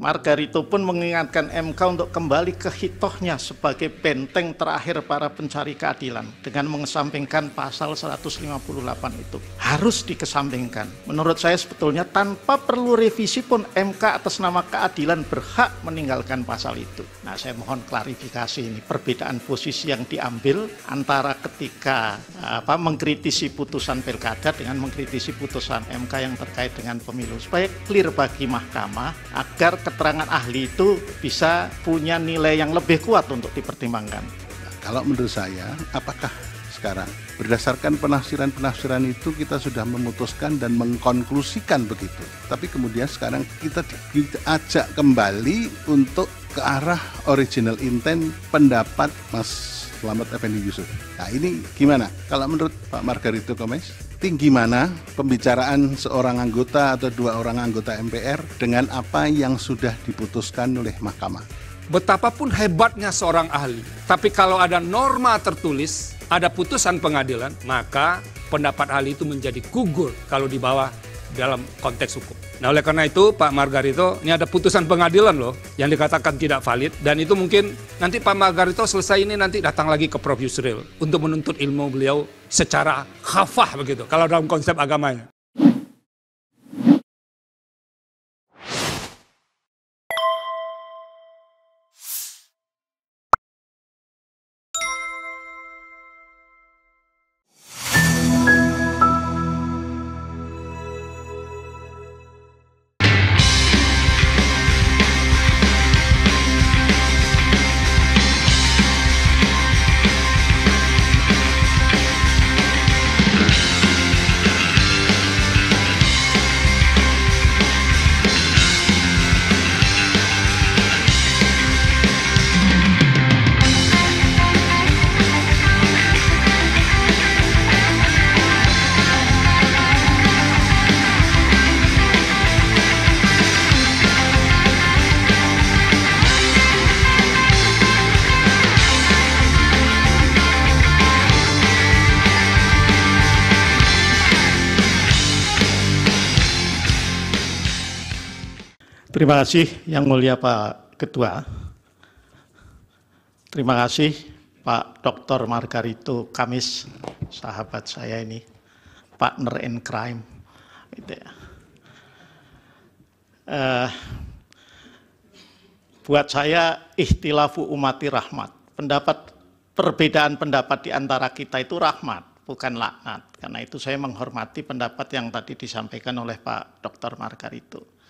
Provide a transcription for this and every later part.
Margarito pun mengingatkan MK untuk kembali ke hitohnya sebagai benteng terakhir para pencari keadilan dengan mengesampingkan pasal 158 itu. Harus dikesampingkan. Menurut saya sebetulnya tanpa perlu revisi pun MK atas nama keadilan berhak meninggalkan pasal itu. Nah saya mohon klarifikasi ini perbedaan posisi yang diambil antara ketika apa mengkritisi putusan pilkada dengan mengkritisi putusan MK yang terkait dengan pemilu. Supaya clear bagi mahkamah agar keterangan ahli itu bisa punya nilai yang lebih kuat untuk dipertimbangkan. Nah, kalau menurut saya, apakah sekarang berdasarkan penafsiran-penafsiran itu kita sudah memutuskan dan mengkonklusikan begitu. Tapi kemudian sekarang kita diajak kembali untuk ke arah original intent pendapat Mas Slamet Effendi Yusuf. Nah ini gimana? Kalau menurut Pak Margarito Gomez, tinggi mana pembicaraan seorang anggota atau dua orang anggota MPR dengan apa yang sudah diputuskan oleh mahkamah? Betapapun hebatnya seorang ahli, tapi kalau ada norma tertulis, ada putusan pengadilan, maka pendapat ahli itu menjadi gugur kalau dibawa dalam konteks hukum. Nah oleh karena itu Pak Margarito ini ada putusan pengadilan loh yang dikatakan tidak valid dan itu mungkin nanti Pak Margarito selesai ini nanti datang lagi ke Prof Yusril untuk menuntut ilmu beliau secara khafah begitu kalau dalam konsep agamanya. Terima kasih Yang Mulia Pak Ketua. Terima kasih Pak Dr. Margarito Kamis, sahabat saya ini, partner in crime. Gitu ya. uh, buat saya ikhtilafu umati rahmat. Pendapat perbedaan pendapat di antara kita itu rahmat, bukan laknat. Karena itu saya menghormati pendapat yang tadi disampaikan oleh Pak Dr. Margarito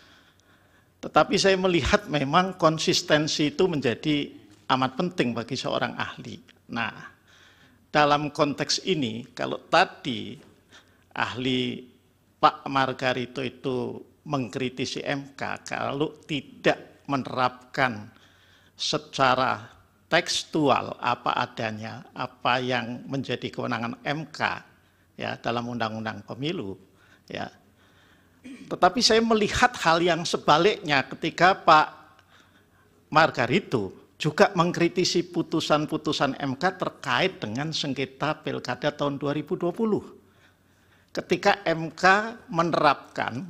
tetapi saya melihat memang konsistensi itu menjadi amat penting bagi seorang ahli. Nah, dalam konteks ini, kalau tadi ahli Pak Margarito itu mengkritisi MK, kalau tidak menerapkan secara tekstual apa adanya, apa yang menjadi kewenangan MK ya dalam undang-undang pemilu, ya tetapi saya melihat hal yang sebaliknya ketika Pak Margarito juga mengkritisi putusan-putusan MK terkait dengan sengketa pilkada tahun 2020. Ketika MK menerapkan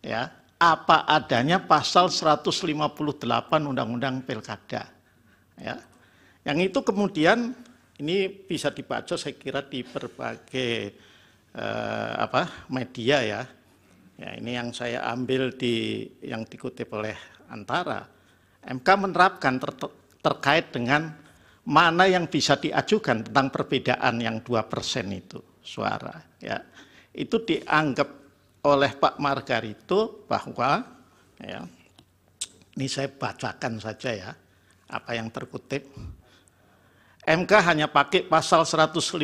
ya apa adanya pasal 158 Undang-Undang Pilkada. Ya. Yang itu kemudian ini bisa dibaca saya kira di berbagai eh, apa media ya Ya, ini yang saya ambil di yang dikutip oleh Antara. MK menerapkan ter, terkait dengan mana yang bisa diajukan tentang perbedaan yang dua persen itu suara. Ya, itu dianggap oleh Pak Margarito bahwa, ya, ini saya bacakan saja ya apa yang terkutip MK hanya pakai pasal 158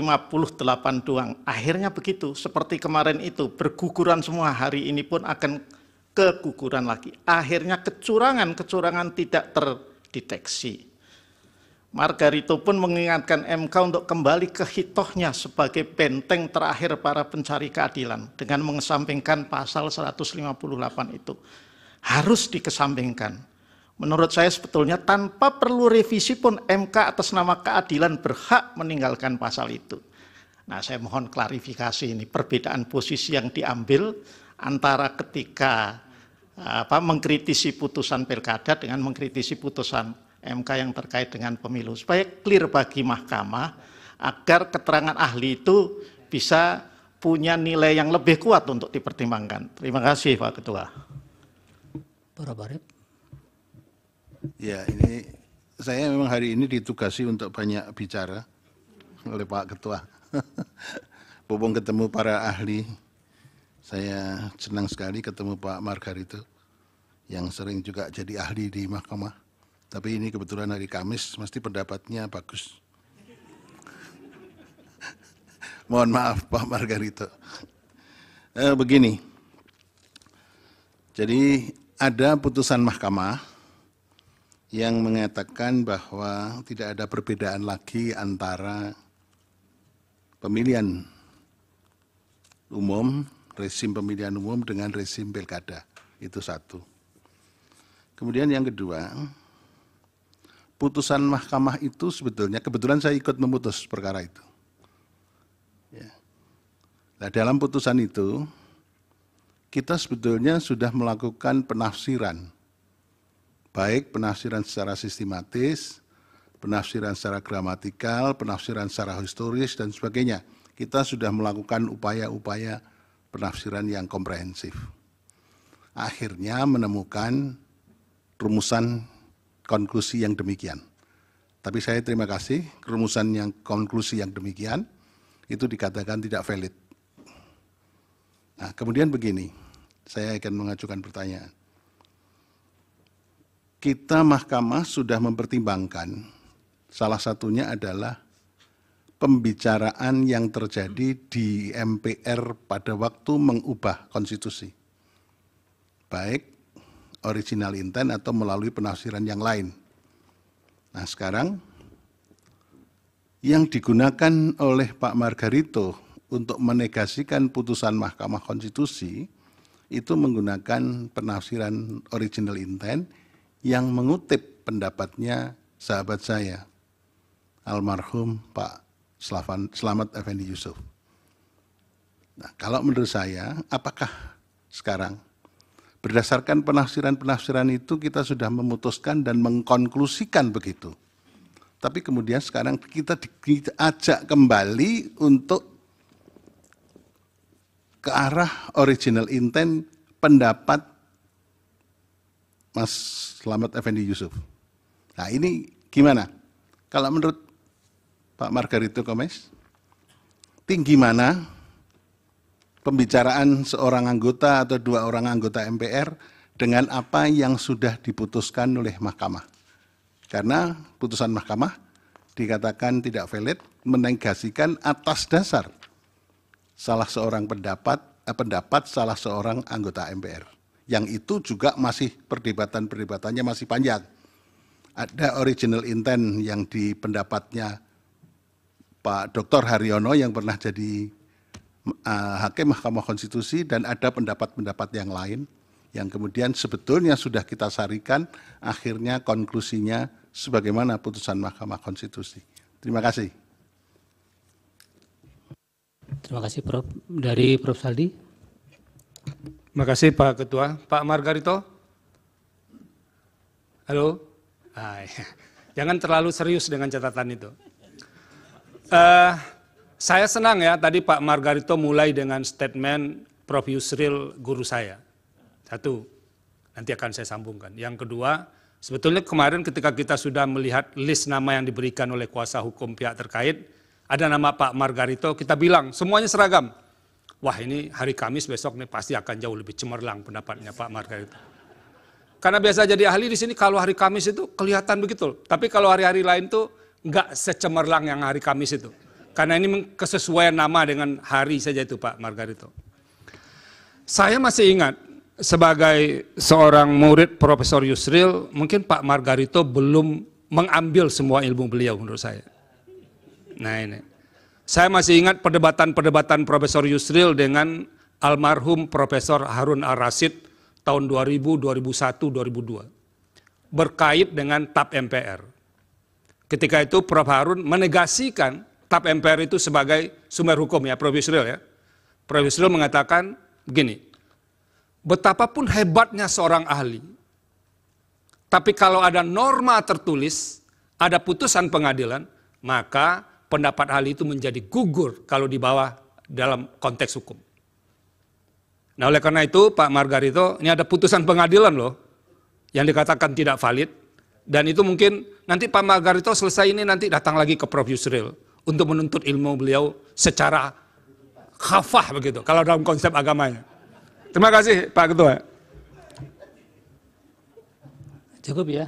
doang. Akhirnya begitu, seperti kemarin itu, berguguran semua hari ini pun akan keguguran lagi. Akhirnya kecurangan-kecurangan tidak terdeteksi. Margarito pun mengingatkan MK untuk kembali ke hitohnya sebagai benteng terakhir para pencari keadilan dengan mengesampingkan pasal 158 itu. Harus dikesampingkan. Menurut saya sebetulnya tanpa perlu revisi pun MK atas nama keadilan berhak meninggalkan pasal itu. Nah saya mohon klarifikasi ini perbedaan posisi yang diambil antara ketika apa mengkritisi putusan pilkada dengan mengkritisi putusan MK yang terkait dengan pemilu supaya clear bagi mahkamah agar keterangan ahli itu bisa punya nilai yang lebih kuat untuk dipertimbangkan. Terima kasih Pak Ketua. Para Ya, ini saya memang hari ini ditugasi untuk banyak bicara oleh Pak Ketua. Bobong ketemu para ahli. Saya senang sekali ketemu Pak Margarito yang sering juga jadi ahli di mahkamah. Tapi ini kebetulan hari Kamis, mesti pendapatnya bagus. Mohon maaf Pak Margarito. Eh, begini, jadi ada putusan mahkamah yang mengatakan bahwa tidak ada perbedaan lagi antara pemilihan umum, resim pemilihan umum dengan resim pilkada. Itu satu. Kemudian yang kedua, putusan mahkamah itu sebetulnya kebetulan saya ikut memutus perkara itu. Ya. Nah, dalam putusan itu kita sebetulnya sudah melakukan penafsiran baik penafsiran secara sistematis, penafsiran secara gramatikal, penafsiran secara historis, dan sebagainya. Kita sudah melakukan upaya-upaya penafsiran yang komprehensif. Akhirnya menemukan rumusan konklusi yang demikian. Tapi saya terima kasih, rumusan yang konklusi yang demikian itu dikatakan tidak valid. Nah, kemudian begini, saya akan mengajukan pertanyaan kita mahkamah sudah mempertimbangkan salah satunya adalah pembicaraan yang terjadi di MPR pada waktu mengubah konstitusi. Baik original intent atau melalui penafsiran yang lain. Nah sekarang yang digunakan oleh Pak Margarito untuk menegasikan putusan Mahkamah Konstitusi itu menggunakan penafsiran original intent yang mengutip pendapatnya sahabat saya, almarhum Pak Slavan, Selamat Effendi Yusuf. Nah, kalau menurut saya, apakah sekarang berdasarkan penafsiran-penafsiran itu kita sudah memutuskan dan mengkonklusikan begitu. Tapi kemudian sekarang kita diajak kembali untuk ke arah original intent pendapat Mas Selamat, Effendi Yusuf. Nah ini gimana? Kalau menurut Pak Margarito Gomez, tinggi mana pembicaraan seorang anggota atau dua orang anggota MPR dengan apa yang sudah diputuskan oleh mahkamah. Karena putusan mahkamah dikatakan tidak valid, menegasikan atas dasar salah seorang pendapat, eh, pendapat salah seorang anggota MPR yang itu juga masih perdebatan-perdebatannya masih panjang. Ada original intent yang di pendapatnya Pak Dr. Haryono yang pernah jadi uh, Hakim Mahkamah Konstitusi dan ada pendapat-pendapat yang lain yang kemudian sebetulnya sudah kita sarikan akhirnya konklusinya sebagaimana putusan Mahkamah Konstitusi. Terima kasih. Terima kasih Prof. Dari Prof. Saldi. Terima kasih Pak Ketua. Pak Margarito? Halo? Hai. Jangan terlalu serius dengan catatan itu. Uh, saya senang ya tadi Pak Margarito mulai dengan statement Prof. Yusril guru saya. Satu, nanti akan saya sambungkan. Yang kedua, sebetulnya kemarin ketika kita sudah melihat list nama yang diberikan oleh kuasa hukum pihak terkait, ada nama Pak Margarito, kita bilang semuanya seragam wah ini hari Kamis besok nih pasti akan jauh lebih cemerlang pendapatnya Pak Margarito. Karena biasa jadi ahli di sini kalau hari Kamis itu kelihatan begitu. Tapi kalau hari-hari lain tuh nggak secemerlang yang hari Kamis itu. Karena ini kesesuaian nama dengan hari saja itu Pak Margarito. Saya masih ingat sebagai seorang murid Profesor Yusril, mungkin Pak Margarito belum mengambil semua ilmu beliau menurut saya. Nah ini. Saya masih ingat perdebatan-perdebatan Profesor Yusril dengan almarhum Profesor Harun Ar-Rasid tahun 2000, 2001, 2002 berkait dengan TAP MPR. Ketika itu Prof. Harun menegasikan TAP MPR itu sebagai sumber hukum ya, Prof. Yusril ya. Prof. Yusril mengatakan begini, betapapun hebatnya seorang ahli, tapi kalau ada norma tertulis, ada putusan pengadilan, maka pendapat ahli itu menjadi gugur kalau di bawah dalam konteks hukum. Nah oleh karena itu Pak Margarito, ini ada putusan pengadilan loh yang dikatakan tidak valid dan itu mungkin nanti Pak Margarito selesai ini nanti datang lagi ke Prof Yusril untuk menuntut ilmu beliau secara khafah begitu kalau dalam konsep agamanya. Terima kasih Pak Ketua. Cukup ya.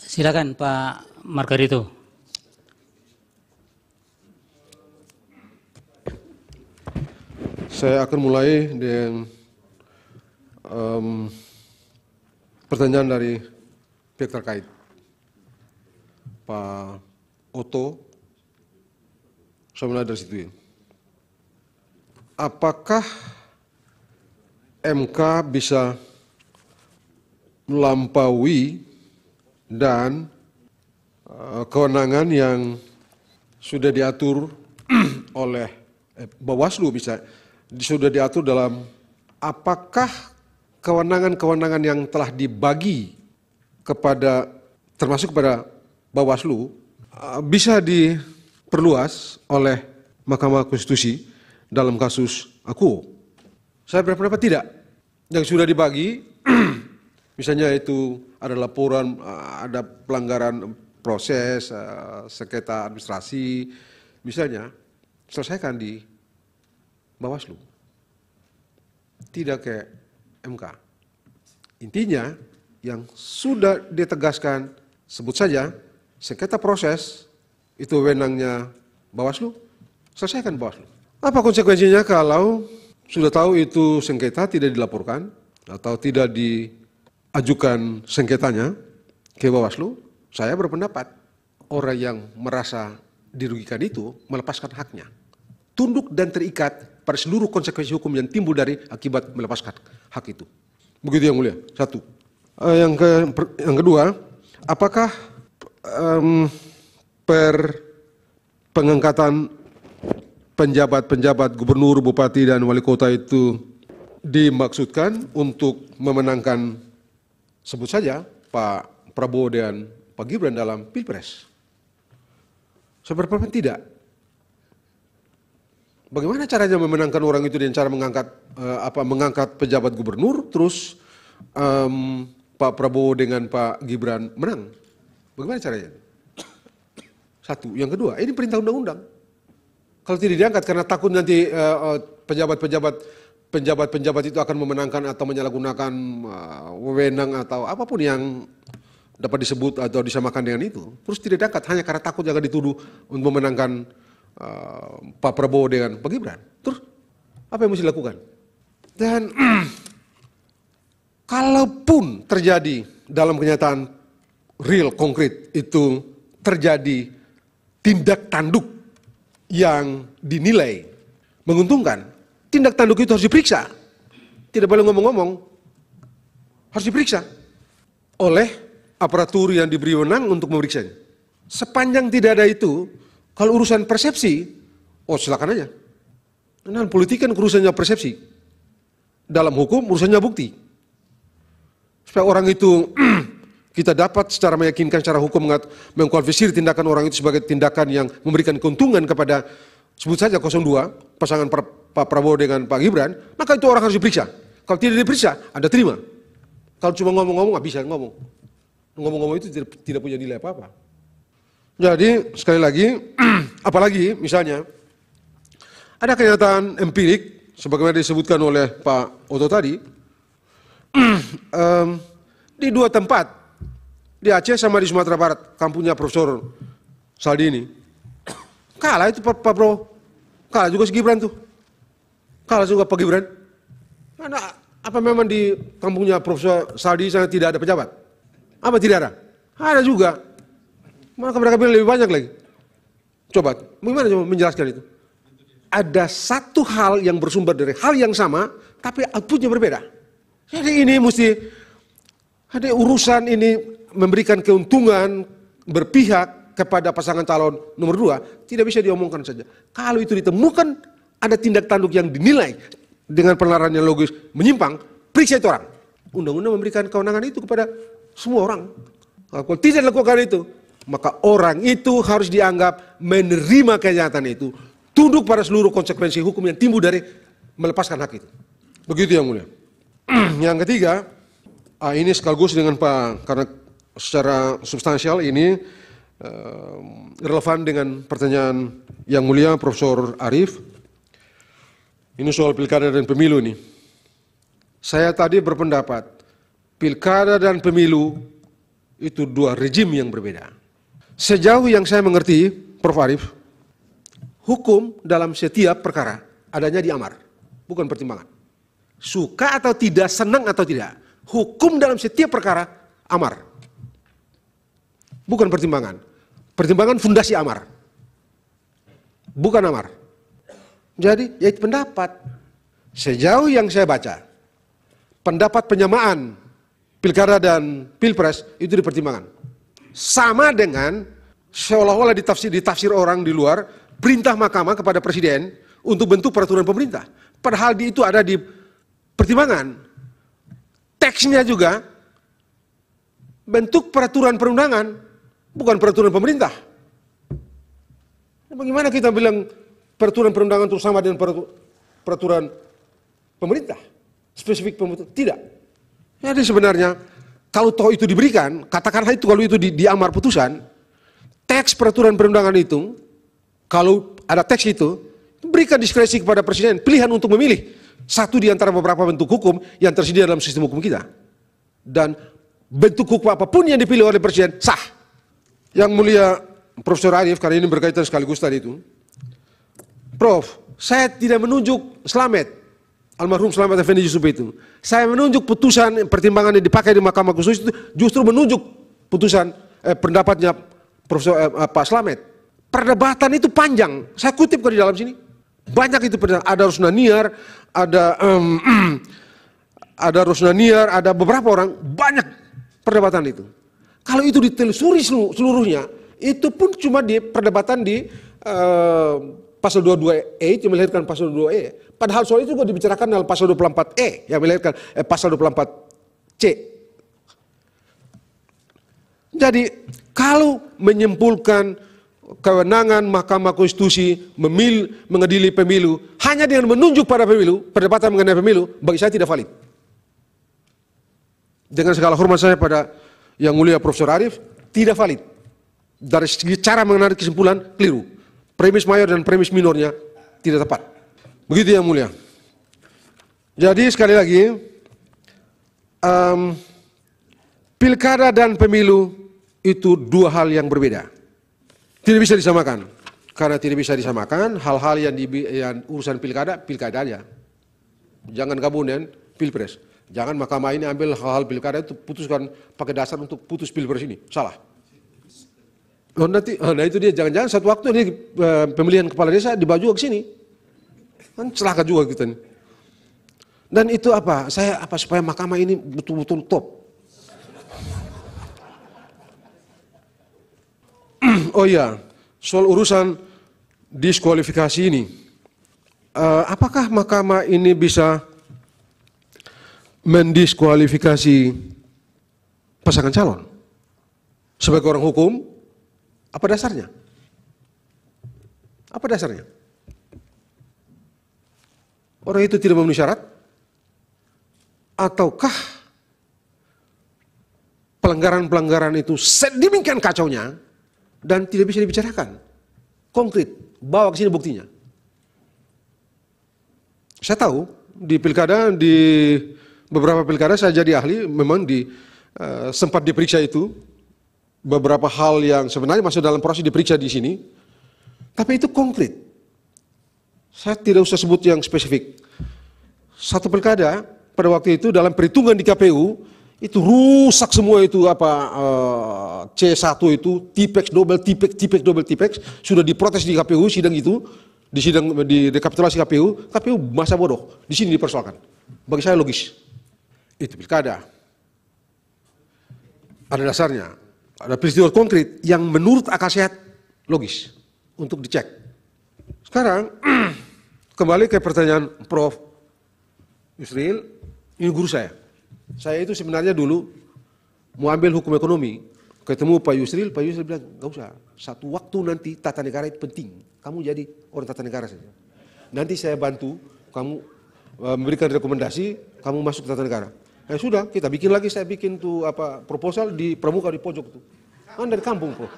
Silakan Pak Margarito. Saya akan mulai dengan um, pertanyaan dari pihak terkait. Pak Oto, saya mulai dari situ ya. Apakah MK bisa melampaui dan eh, kewenangan yang sudah diatur oleh eh, Bawaslu bisa sudah diatur dalam apakah kewenangan-kewenangan yang telah dibagi kepada termasuk kepada Bawaslu uh, bisa diperluas oleh Mahkamah Konstitusi dalam kasus aku. Saya berpendapat tidak. Yang sudah dibagi, misalnya itu ada laporan, uh, ada pelanggaran proses, uh, sengketa administrasi, misalnya, selesaikan di Bawaslu. Tidak ke MK. Intinya yang sudah ditegaskan sebut saja sengketa proses itu wenangnya Bawaslu, selesaikan Bawaslu. Apa konsekuensinya kalau sudah tahu itu sengketa tidak dilaporkan atau tidak diajukan sengketanya ke Bawaslu? Saya berpendapat orang yang merasa dirugikan itu melepaskan haknya. Tunduk dan terikat pada seluruh konsekuensi hukum yang timbul dari akibat melepaskan hak itu. Begitu yang mulia. Satu. Eh, yang ke yang kedua, apakah um, per pengangkatan penjabat-penjabat gubernur, bupati dan wali kota itu dimaksudkan untuk memenangkan sebut saja Pak Prabowo dan Pak Gibran dalam Pilpres? Seberapa tidak bagaimana caranya memenangkan orang itu dengan cara mengangkat uh, apa mengangkat pejabat gubernur terus um, Pak Prabowo dengan Pak Gibran menang. Bagaimana caranya? Satu, yang kedua, ini perintah undang-undang. Kalau tidak diangkat karena takut nanti eh, eh, pejabat-pejabat uh, pejabat pejabat itu akan memenangkan atau menyalahgunakan uh, wewenang atau apapun yang dapat disebut atau disamakan dengan itu. Terus tidak diangkat hanya karena takut jangan dituduh untuk memenangkan Uh, Pak Prabowo dengan Pak Gibran. Terus apa yang mesti dilakukan? Dan kalaupun terjadi dalam kenyataan real konkret itu terjadi tindak tanduk yang dinilai menguntungkan, tindak tanduk itu harus diperiksa. Tidak boleh ngomong-ngomong, harus diperiksa oleh aparatur yang diberi wenang untuk memeriksanya. Sepanjang tidak ada itu, kalau urusan persepsi, oh silakan aja. Nah, politik kan urusannya persepsi. Dalam hukum urusannya bukti. Supaya orang itu kita dapat secara meyakinkan secara hukum mengkualifikasi tindakan orang itu sebagai tindakan yang memberikan keuntungan kepada sebut saja 02 pasangan Pak Prabowo dengan Pak Gibran, maka itu orang harus diperiksa. Kalau tidak diperiksa, Anda terima. Kalau cuma ngomong-ngomong nggak bisa ngomong. Ngomong-ngomong itu tidak punya nilai apa-apa. Jadi sekali lagi, apalagi misalnya ada kenyataan empirik sebagaimana disebutkan oleh Pak Oto tadi di dua tempat di Aceh sama di Sumatera Barat kampungnya Profesor ini kalah itu Pak, Prabowo, Bro kalah juga si Gibran tuh kalah juga Pak Gibran Mana? apa memang di kampungnya Profesor Saldi sana tidak ada pejabat apa tidak ada ada juga maka mereka bilang lebih banyak lagi. Coba, bagaimana coba menjelaskan itu? Ada satu hal yang bersumber dari hal yang sama, tapi outputnya berbeda. Jadi ini mesti ada urusan ini memberikan keuntungan berpihak kepada pasangan calon nomor dua tidak bisa diomongkan saja. Kalau itu ditemukan ada tindak tanduk yang dinilai dengan penelaran yang logis menyimpang, periksa itu orang. Undang-undang memberikan kewenangan itu kepada semua orang. Kalau tidak dilakukan itu, maka orang itu harus dianggap menerima kenyataan itu, tunduk pada seluruh konsekuensi hukum yang timbul dari melepaskan hak itu. Begitu yang mulia. yang ketiga, ah, ini sekaligus dengan Pak, karena secara substansial ini eh, relevan dengan pertanyaan yang mulia Profesor Arief. Ini soal pilkada dan pemilu nih. Saya tadi berpendapat, pilkada dan pemilu itu dua rejim yang berbeda. Sejauh yang saya mengerti, Prof. Arif, hukum dalam setiap perkara adanya di amar, bukan pertimbangan. Suka atau tidak, senang atau tidak, hukum dalam setiap perkara amar, bukan pertimbangan. Pertimbangan fundasi amar, bukan amar. Jadi, yaitu pendapat. Sejauh yang saya baca, pendapat penyamaan pilkada dan pilpres itu dipertimbangkan sama dengan seolah-olah ditafsir ditafsir orang di luar perintah mahkamah kepada presiden untuk bentuk peraturan pemerintah. Padahal di itu ada di pertimbangan. Teksnya juga bentuk peraturan perundangan, bukan peraturan pemerintah. Bagaimana kita bilang peraturan perundangan itu sama dengan peraturan pemerintah? Spesifik pemerintah? Tidak. Jadi sebenarnya kalau toh itu diberikan, katakanlah itu kalau itu di, di amar putusan, teks peraturan perundangan itu, kalau ada teks itu, berikan diskresi kepada presiden, pilihan untuk memilih satu di antara beberapa bentuk hukum yang tersedia dalam sistem hukum kita. Dan bentuk hukum apapun yang dipilih oleh presiden sah. Yang mulia Profesor Arif, karena ini berkaitan sekaligus tadi itu. Prof, saya tidak menunjuk selamat almarhum Selamat Effendi Yusuf itu. Saya menunjuk putusan pertimbangan yang dipakai di Mahkamah Konstitusi itu justru menunjuk putusan eh, pendapatnya Profesor eh, eh Pak Slamet. Perdebatan itu panjang. Saya kutip ke di dalam sini. Banyak itu perdebatan. Ada Rusna Niar, ada um, ada Rusna Niar, ada beberapa orang banyak perdebatan itu. Kalau itu ditelusuri seluruhnya, itu pun cuma di perdebatan di uh, pasal 22E itu melahirkan pasal 22E. Padahal soal itu juga dibicarakan dalam pasal 24E yang melahirkan eh, pasal 24C. Jadi kalau menyimpulkan kewenangan Mahkamah Konstitusi memil, mengadili pemilu hanya dengan menunjuk pada pemilu, perdebatan mengenai pemilu bagi saya tidak valid. Dengan segala hormat saya pada yang mulia Profesor Arief, tidak valid. Dari segi cara mengenai kesimpulan, keliru premis mayor dan premis minornya tidak tepat. Begitu yang mulia. Jadi sekali lagi, um, pilkada dan pemilu itu dua hal yang berbeda. Tidak bisa disamakan. Karena tidak bisa disamakan hal-hal yang, di, yang urusan pilkada, pilkada aja. Jangan kemudian pilpres. Jangan mahkamah ini ambil hal-hal pilkada itu putuskan pakai dasar untuk putus pilpres ini. Salah. Oh nanti, oh, nah itu dia jangan-jangan satu waktu eh, pemilihan kepala desa dibawa juga ke sini. Kan celaka juga kita nih. Dan itu apa? Saya apa supaya mahkamah ini betul-betul top. oh iya, soal urusan diskualifikasi ini. Eh, apakah mahkamah ini bisa mendiskualifikasi pasangan calon? Sebagai orang hukum, apa dasarnya? Apa dasarnya? Orang itu tidak memenuhi syarat? Ataukah pelanggaran-pelanggaran itu sedemikian kacaunya dan tidak bisa dibicarakan? Konkret, bawa ke sini buktinya. Saya tahu di pilkada, di beberapa pilkada saya jadi ahli memang di uh, sempat diperiksa itu beberapa hal yang sebenarnya masih dalam proses diperiksa di sini, tapi itu konkret. Saya tidak usah sebut yang spesifik. Satu pilkada pada waktu itu dalam perhitungan di KPU itu rusak semua itu apa eh, C1 itu tipex double tipex tipex double tipex sudah diprotes di KPU sidang itu di sidang di rekapitulasi KPU KPU masa bodoh di sini dipersoalkan bagi saya logis itu pilkada ada dasarnya ada peristiwa konkret yang menurut akal sehat logis untuk dicek. Sekarang kembali ke pertanyaan Prof. Yusril, ini guru saya. Saya itu sebenarnya dulu mau ambil hukum ekonomi, ketemu Pak Yusril, Pak Yusril bilang, gak usah, satu waktu nanti tata negara itu penting. Kamu jadi orang tata negara saja. Nanti saya bantu, kamu eh, memberikan rekomendasi, kamu masuk tata negara. Ya sudah, kita bikin lagi, saya bikin tuh apa proposal di pramuka di pojok tuh. Kan dari kampung, Prof.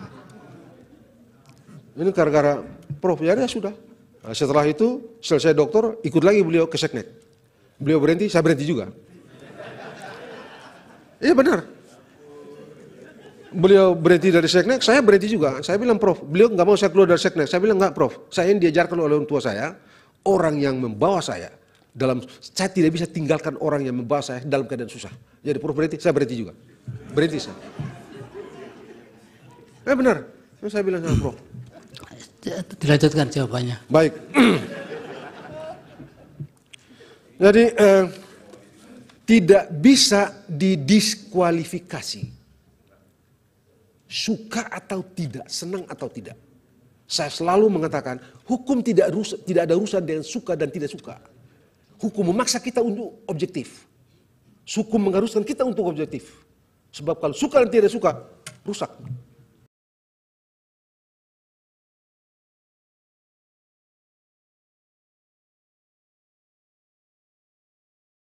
Ini gara-gara Prof, ya, ya sudah. Nah, setelah itu, selesai dokter, ikut lagi beliau ke seknek. Beliau berhenti, saya berhenti juga. Iya benar. Beliau berhenti dari seknek, saya berhenti juga. Saya bilang, Prof, beliau nggak mau saya keluar dari seknek. Saya bilang, nggak, Prof. Saya yang diajarkan oleh orang tua saya, orang yang membawa saya dalam saya tidak bisa tinggalkan orang yang membahas saya dalam keadaan susah. Jadi perlu berhenti, saya berhenti juga. Berhenti saya. Eh benar, saya bilang sama Prof. Dilanjutkan jawabannya. Baik. Jadi eh, tidak bisa didiskualifikasi. Suka atau tidak, senang atau tidak. Saya selalu mengatakan hukum tidak rusak, tidak ada urusan dengan suka dan tidak suka hukum memaksa kita untuk objektif. Hukum mengharuskan kita untuk objektif. Sebab kalau suka dan tidak suka, rusak.